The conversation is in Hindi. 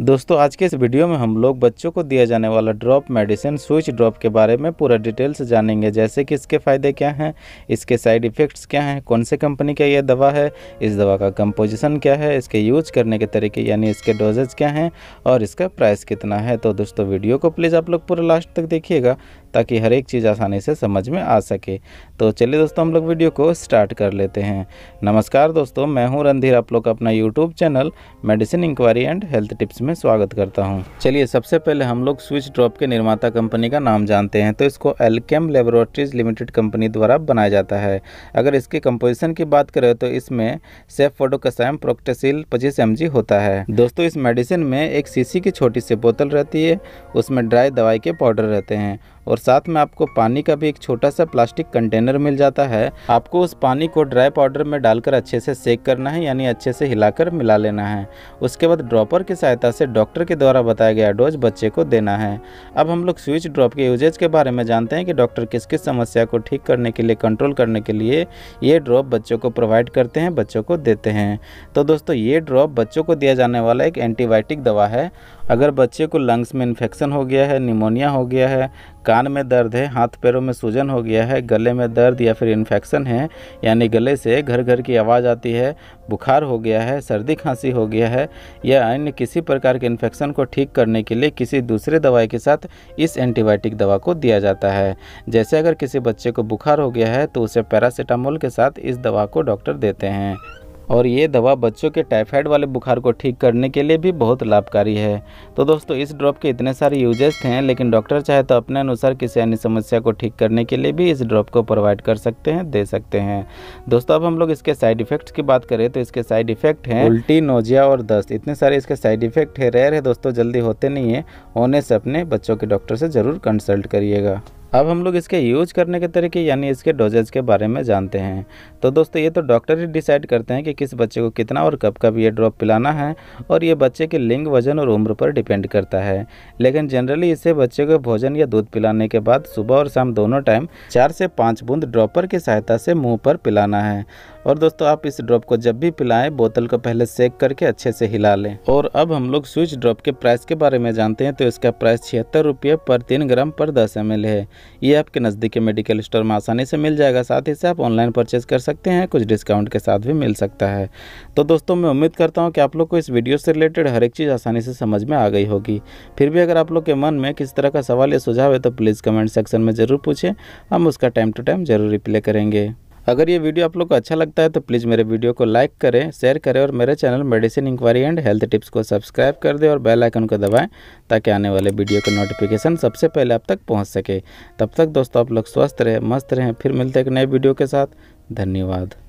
दोस्तों आज के इस वीडियो में हम लोग बच्चों को दिया जाने वाला ड्रॉप मेडिसिन स्विच ड्रॉप के बारे में पूरा डिटेल से जानेंगे जैसे कि इसके फ़ायदे क्या हैं इसके साइड इफ़ेक्ट्स क्या हैं कौन से कंपनी का यह दवा है इस दवा का कंपोजिशन क्या है इसके यूज करने के तरीके यानी इसके डोजेज क्या हैं और इसका प्राइस कितना है तो दोस्तों वीडियो को प्लीज़ आप लोग पूरा लास्ट तक देखिएगा ताकि हर एक चीज़ आसानी से समझ में आ सके तो चलिए दोस्तों हम लोग वीडियो को स्टार्ट कर लेते हैं नमस्कार दोस्तों मैं हूँ रणधीर आप लोग का अपना YouTube channel medicine inquiry and health tips में स्वागत करता हूं। चलिए सबसे पहले हम लोग स्विच ड्रॉप के निर्माता कंपनी का नाम जानते हैं तो इसको एलकेम लेबोरेटरीज लिमिटेड कंपनी द्वारा बनाया जाता है अगर इसके कंपोजिशन की बात करें तो इसमें सेफ फोटोकसाइम प्रोक्टेसिल पच्चीस एम होता है दोस्तों इस मेडिसिन में एक सीसी की छोटी सी बोतल रहती है उसमें ड्राई दवाई के पाउडर रहते हैं और साथ में आपको पानी का भी एक छोटा सा प्लास्टिक कंटेनर मिल जाता है आपको उस पानी को ड्राई पाउडर में डालकर अच्छे से सेक करना है यानी अच्छे से हिलाकर मिला लेना है उसके बाद ड्रॉपर की सहायता से डॉक्टर के द्वारा बताया गया डोज बच्चे को देना है अब हम लोग स्विच ड्रॉप के यूजेज के बारे में जानते हैं कि डॉक्टर किस किस समस्या को ठीक करने के लिए कंट्रोल करने के लिए ये ड्रॉप बच्चों को प्रोवाइड करते हैं बच्चों को देते हैं तो दोस्तों ये ड्रॉप बच्चों को दिया जाने वाला एक एंटीबायोटिक दवा है अगर बच्चे को लंग्स में इन्फेक्शन हो गया है निमोनिया हो गया है कान में दर्द है हाथ पैरों में सूजन हो गया है गले में दर्द या फिर इन्फेक्शन है यानी गले से घर घर की आवाज़ आती है बुखार हो गया है सर्दी खांसी हो गया है या अन्य किसी प्रकार के इन्फेक्शन को ठीक करने के लिए किसी दूसरे दवाई के साथ इस एंटीबायोटिक दवा को दिया जाता है जैसे अगर किसी बच्चे को बुखार हो गया है तो उसे पैरासीटामोल के साथ इस दवा को डॉक्टर देते हैं और ये दवा बच्चों के टाइफाइड वाले बुखार को ठीक करने के लिए भी बहुत लाभकारी है तो दोस्तों इस ड्रॉप के इतने सारे यूजेस हैं लेकिन डॉक्टर चाहे तो अपने अनुसार किसी अन्य समस्या को ठीक करने के लिए भी इस ड्रॉप को प्रोवाइड कर सकते हैं दे सकते हैं दोस्तों अब हम लोग इसके साइड इफेक्ट्स की बात करें तो इसके साइड इफेक्ट हैं उल्टी नोजिया और दस्त इतने सारे इसके साइड इफेक्ट है रेयर है दोस्तों जल्दी होते नहीं है होने से अपने बच्चों के डॉक्टर से ज़रूर कंसल्ट करिएगा अब हम लोग इसके यूज करने के तरीके यानी इसके डोजेज के बारे में जानते हैं तो दोस्तों ये तो डॉक्टर ही डिसाइड करते हैं कि किस बच्चे को कितना और कब कब ये ड्रॉप पिलाना है और ये बच्चे के लिंग वजन और उम्र पर डिपेंड करता है लेकिन जनरली इसे बच्चे को भोजन या दूध पिलाने के बाद सुबह और शाम दोनों टाइम चार से पाँच बूंद ड्रॉपर की सहायता से मुँह पर पिलाना है और दोस्तों आप इस ड्रॉप को जब भी पिलाएं बोतल को पहले सेक करके अच्छे से हिला लें और अब हम लोग स्विच ड्रॉप के प्राइस के बारे में जानते हैं तो इसका प्राइस छिहत्तर रुपये पर तीन ग्राम पर दस एम है ये आपके नज़दीकी मेडिकल स्टोर में आसानी से मिल जाएगा साथ ही से आप ऑनलाइन परचेज कर सकते हैं कुछ डिस्काउंट के साथ भी मिल सकता है तो दोस्तों मैं उम्मीद करता हूँ कि आप लोग को इस वीडियो से रिलेटेड हर एक चीज़ आसानी से समझ में आ गई होगी फिर भी अगर आप लोग के मन में किसी तरह का सवाल या सुझाव है तो प्लीज़ कमेंट सेक्शन में ज़रूर पूछें हम उसका टाइम टू टाइम ज़रूर रिप्लाई करेंगे अगर ये वीडियो आप लोग को अच्छा लगता है तो प्लीज़ मेरे वीडियो को लाइक करें शेयर करें और मेरे channel medicine inquiry and health tips को सब्सक्राइब कर दें और बेल आइकन को दबाएं ताकि आने वाले वीडियो का नोटिफिकेशन सबसे पहले आप तक पहुंच सके तब तक दोस्तों आप लोग स्वस्थ रहें मस्त रहें फिर मिलते हैं एक नए वीडियो के साथ धन्यवाद